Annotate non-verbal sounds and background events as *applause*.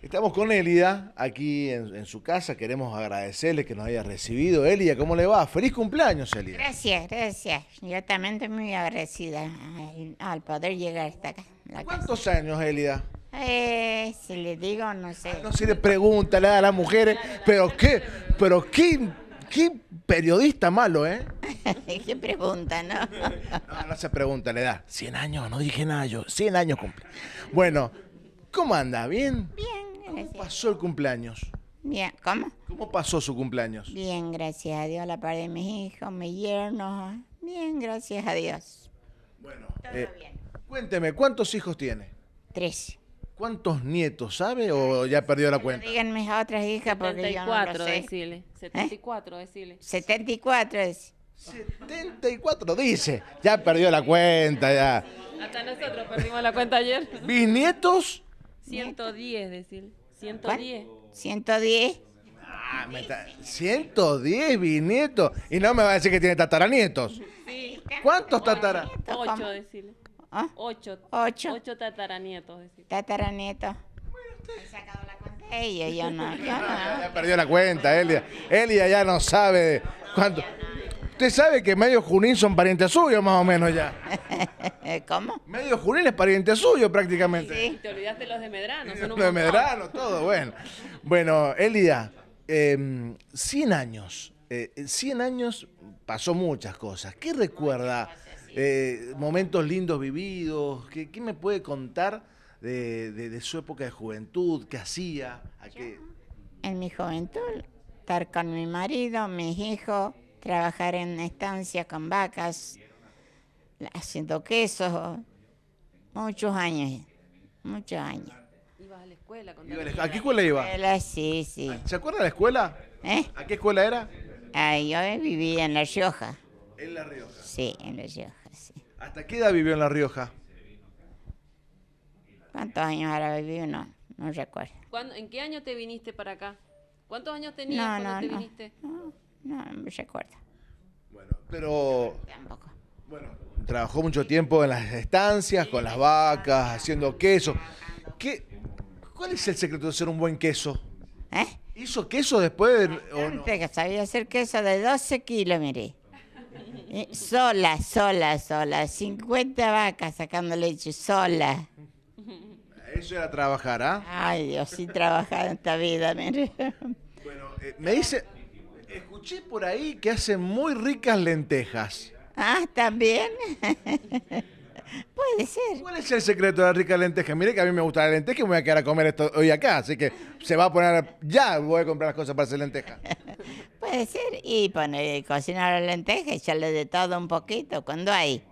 Estamos con Elida aquí en, su casa. Queremos agradecerle que nos haya recibido. Elida, ¿cómo le va? Feliz cumpleaños, Elida. Gracias, gracias. Yo también estoy muy agradecida al, poder llegar hasta acá. ¿Cuántos años, Elida? Eh, si le digo, no sé. Ah, no se le pregunta a las mujeres, pero qué, pero qué, qué periodista malo, ¿eh? *laughs* ¿Qué pregunta, no? *laughs* no, no se pregunta, le da 100 años, no dije nada yo, 100 años cumple. Bueno, ¿cómo anda? ¿Bien? pasó el cumpleaños? Bien, ¿cómo? ¿Cómo pasó su cumpleaños? Bien, gracias a Dios, la par de mis hijos, mis yernos. Bien, gracias a Dios. Bueno, Todo eh, bien. cuénteme, ¿cuántos hijos tiene? Tres. ¿Cuántos nietos, sabe? ¿O ya perdió la cuenta? Díganme mis otras hijas porque 74, yo no lo sé. Decirle. 74, ¿Eh? decirle. 74 es. 74, dice. Ya perdió la cuenta, ya. Hasta nosotros perdimos la cuenta ayer. nietos? 110, decirle. 110. 110. Ah, me está- 110, bisnietos. Y no me va a decir que tiene tataranietos. Sí. ¿Cuántos tataranietos? Ocho, decirle. ¿Ah? Ocho. Ocho. Ocho tataranietos, decirle. Tataranietos. la cuenta. Ella, ya no, yo no. *laughs* Ya perdió la cuenta, Elia. Elia ya no sabe cuánto. Usted sabe que medio Junín son parientes suyos, más o menos ya. *laughs* ¿Cómo? Medio Junín es pariente suyo prácticamente. Sí, te olvidaste los de Medrano. Son los de Medrano, todo, bueno. Bueno, Elida, 100 em, años. Eh, 100 años pasó muchas cosas. ¿Qué recuerda? Eh, momentos lindos vividos. ¿Qué, qué me puede contar de, su época de juventud? ¿Qué hacía? En mi juventud, estar con mi marido, mis hijos trabajar en estancias con vacas, haciendo queso, muchos años, muchos años. ¿Ibas a la escuela? Con ¿A qué escuela iba? sí, sí. ¿Se acuerda de la escuela? ¿Eh? ¿A qué escuela era? yo vivía en La Rioja. ¿En La Rioja? Sí, en La Rioja, sí. ¿Hasta qué edad vivió en La Rioja? ¿Cuántos años ahora vivió? No, no recuerdo. ¿En qué año te viniste para acá? ¿Cuántos años tenías cuando no, te no. viniste? No, me recuerdo. Bueno, pero... Tampoco. Bueno, trabajó mucho tiempo en las estancias, con las vacas, haciendo queso. ¿Qué, ¿Cuál es el secreto de hacer un buen queso? ¿Eh? ¿Hizo queso después? De, ¿o no? sabía hacer queso de 12 kilos, mire. Eh, sola, sola, sola. 50 vacas sacando leche, sola. Eso era trabajar, ¿ah? Ay, Dios, sí trabajar en esta vida, mire. Bueno, eh, me dice... Escuché por ahí que hacen muy ricas lentejas. Ah, también. *laughs* Puede ser. ¿Cuál es el secreto de las ricas lentejas? Mire que a mí me gusta la lenteja y me voy a quedar a comer esto hoy acá, así que se va a poner, ya voy a comprar las cosas para hacer lentejas. *laughs* Puede ser, y poner, cocinar la lenteja, echarle de todo un poquito cuando hay